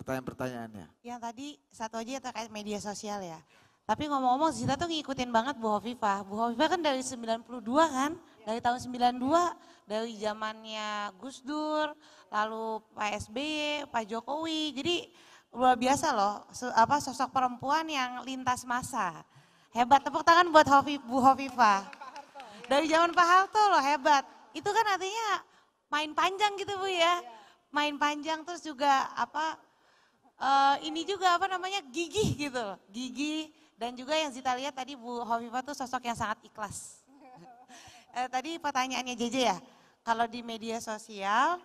pertanyaan-pertanyaannya. Yang tadi satu aja terkait media sosial ya. Tapi ngomong-ngomong Zita tuh ngikutin banget Bu Hovifa. Bu Hovifa kan dari 92 kan, dari tahun 92, dari zamannya Gus Dur, lalu Pak SBY, Pak Jokowi. Jadi luar biasa loh, apa sosok perempuan yang lintas masa. Hebat, tepuk tangan buat Hovi, Bu Hovifa. Dari zaman Pak Harto loh hebat. Itu kan artinya main panjang gitu Bu ya. Main panjang terus juga apa uh, ini juga apa namanya gigi gitu loh, gigih dan juga yang Zita lihat tadi Bu Hovifa tuh sosok yang sangat ikhlas. uh, tadi pertanyaannya JJ ya, kalau di media sosial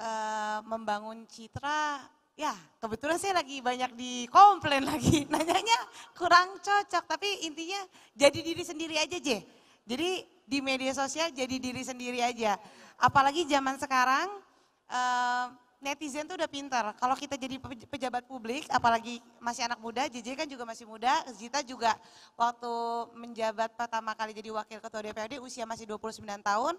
uh, membangun citra, ya kebetulan saya lagi banyak di komplain lagi, nanyanya kurang cocok, tapi intinya jadi diri sendiri aja J. Jadi di media sosial jadi diri sendiri aja. Apalagi zaman sekarang netizen tuh udah pintar. Kalau kita jadi pejabat publik, apalagi masih anak muda, JJ kan juga masih muda, Zita juga waktu menjabat pertama kali jadi wakil ketua DPRD usia masih 29 tahun,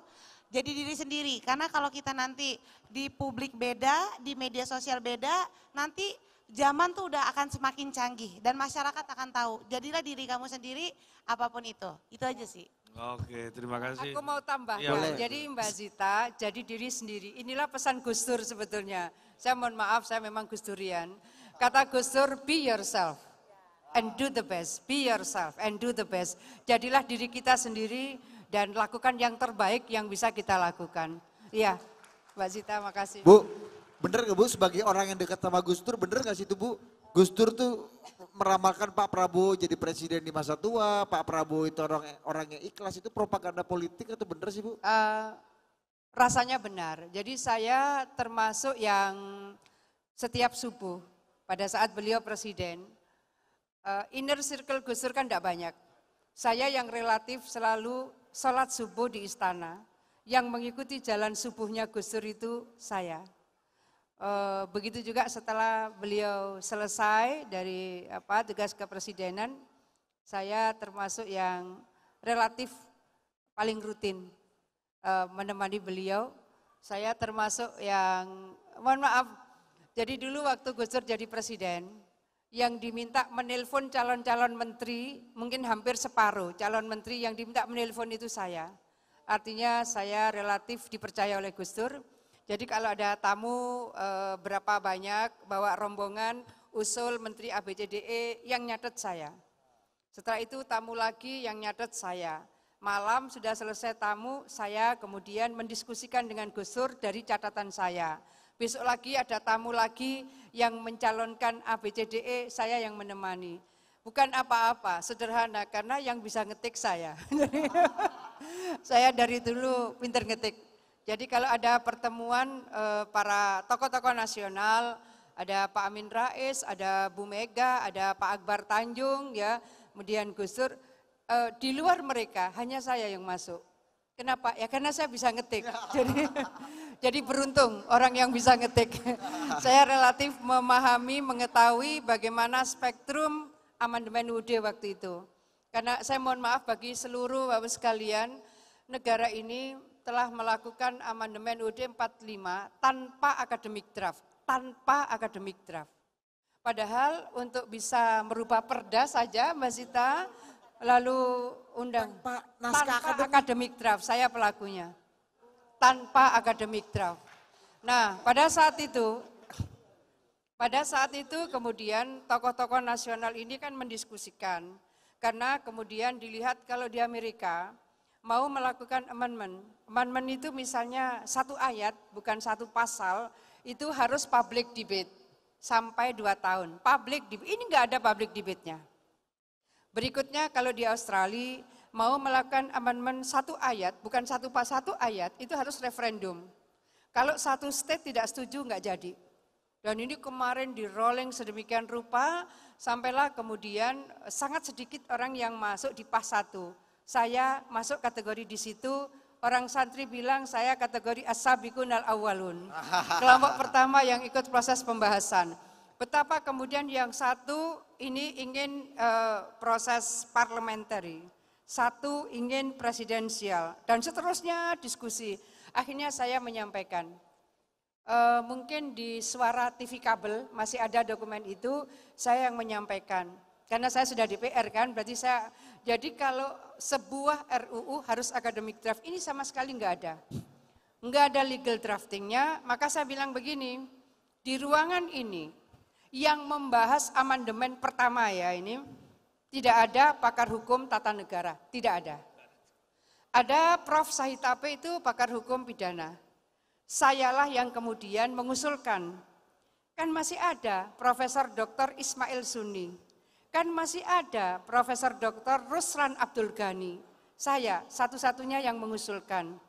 jadi diri sendiri. Karena kalau kita nanti di publik beda, di media sosial beda, nanti zaman tuh udah akan semakin canggih dan masyarakat akan tahu. Jadilah diri kamu sendiri apapun itu. Itu aja sih. Oke, terima kasih. Aku mau tambahkan. Ya, jadi Mbak Zita, jadi diri sendiri. Inilah pesan Gus Dur sebetulnya. Saya mohon maaf, saya memang Gus Durian. Kata Gus Dur, be yourself and do the best. Be yourself and do the best. Jadilah diri kita sendiri dan lakukan yang terbaik yang bisa kita lakukan. Iya, Mbak Zita, makasih. Bu, bener gak Bu sebagai orang yang dekat sama Gus Dur, bener gak sih itu Bu? Gus Dur tuh meramalkan Pak Prabowo jadi presiden di masa tua, Pak Prabowo itu orang orang yang ikhlas itu propaganda politik atau benar sih Bu? Uh, rasanya benar. Jadi saya termasuk yang setiap subuh pada saat beliau presiden, uh, inner circle Gus Dur kan tidak banyak. Saya yang relatif selalu sholat subuh di istana, yang mengikuti jalan subuhnya Gus Dur itu saya. Eh, begitu juga setelah beliau selesai dari apa tugas kepresidenan, saya termasuk yang relatif paling rutin uh, menemani beliau. Saya termasuk yang mohon maaf. Jadi dulu waktu Gus Dur jadi presiden, yang diminta menelpon calon-calon menteri mungkin hampir separuh calon menteri yang diminta menelpon itu saya. Artinya saya relatif dipercaya oleh Gus Dur jadi kalau ada tamu e, berapa banyak bawa rombongan usul Menteri ABCDE yang nyatet saya. Setelah itu tamu lagi yang nyatet saya. Malam sudah selesai tamu, saya kemudian mendiskusikan dengan gusur dari catatan saya. Besok lagi ada tamu lagi yang mencalonkan ABCDE, saya yang menemani. Bukan apa-apa, sederhana karena yang bisa ngetik saya. saya dari dulu pinter ngetik. Jadi kalau ada pertemuan eh, para tokoh-tokoh nasional, ada Pak Amin Rais, ada Bu Mega, ada Pak Akbar Tanjung, ya, kemudian Gus Dur, eh, di luar mereka hanya saya yang masuk. Kenapa? Ya karena saya bisa ngetik. Jadi jadi beruntung orang yang bisa ngetik. saya relatif memahami, mengetahui bagaimana spektrum amandemen UUD waktu itu. Karena saya mohon maaf bagi seluruh Bapak sekalian, negara ini telah melakukan amandemen UUD 45 tanpa akademik draft, tanpa akademik draft. Padahal untuk bisa merubah perda saja Mbak Sita, lalu undang tanpa, naskah tanpa akademik draft, saya pelakunya. Tanpa akademik draft. Nah, pada saat itu pada saat itu kemudian tokoh-tokoh nasional ini kan mendiskusikan karena kemudian dilihat kalau di Amerika mau melakukan amendment. Amendment itu misalnya satu ayat, bukan satu pasal, itu harus public debate sampai dua tahun. Public debate, ini enggak ada public debate-nya. Berikutnya kalau di Australia mau melakukan amendment satu ayat, bukan satu pas satu ayat, itu harus referendum. Kalau satu state tidak setuju enggak jadi. Dan ini kemarin di rolling sedemikian rupa, sampailah kemudian sangat sedikit orang yang masuk di pas satu. Saya masuk kategori di situ, orang santri bilang saya kategori asabikun al awalun. Kelompok pertama yang ikut proses pembahasan. Betapa kemudian yang satu ini ingin uh, proses parliamentary, satu ingin presidensial, dan seterusnya diskusi. Akhirnya saya menyampaikan, e, mungkin di suara TV kabel masih ada dokumen itu, saya yang menyampaikan karena saya sudah DPR kan, berarti saya jadi kalau sebuah RUU harus academic draft, ini sama sekali nggak ada. Nggak ada legal draftingnya, maka saya bilang begini, di ruangan ini yang membahas amandemen pertama ya ini, tidak ada pakar hukum tata negara, tidak ada. Ada Prof. Sahitape itu pakar hukum pidana. Sayalah yang kemudian mengusulkan. Kan masih ada Profesor Dr. Ismail Suni, Kan masih ada Profesor Dr. Ruslan Abdul Ghani. Saya satu-satunya yang mengusulkan.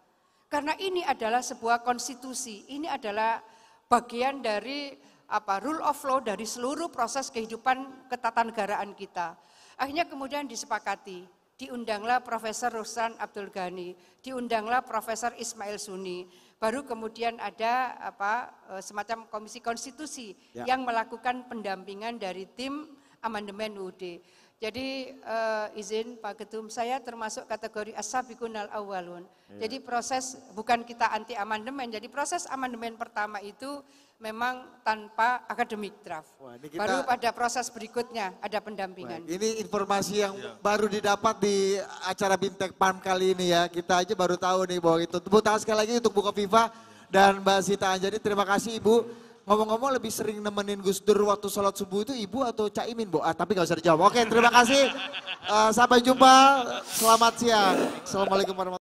Karena ini adalah sebuah konstitusi, ini adalah bagian dari apa rule of law dari seluruh proses kehidupan ketatanegaraan kita. Akhirnya kemudian disepakati, diundanglah Profesor Ruslan Abdul Ghani, diundanglah Profesor Ismail Suni, baru kemudian ada apa eh, semacam komisi konstitusi ya. yang melakukan pendampingan dari tim amandemen UUD. Jadi uh, izin Pak Ketum, saya termasuk kategori asabikunal As awalun. Ya. Jadi proses bukan kita anti amandemen, jadi proses amandemen pertama itu memang tanpa akademik draft. Wah, kita, baru pada proses berikutnya ada pendampingan. Wah, ini informasi yang ya. baru didapat di acara Bintek Pan kali ini ya. Kita aja baru tahu nih bahwa itu. Tepuk tangan sekali lagi untuk Buka Viva dan Mbak Sita Jadi Terima kasih Ibu. Ngomong-ngomong lebih sering nemenin Gus Dur waktu sholat subuh itu ibu atau caimin, Bu? Ah, tapi gak usah dijawab. Oke, terima kasih. Uh, sampai jumpa. Selamat siang. Assalamualaikum warahmatullahi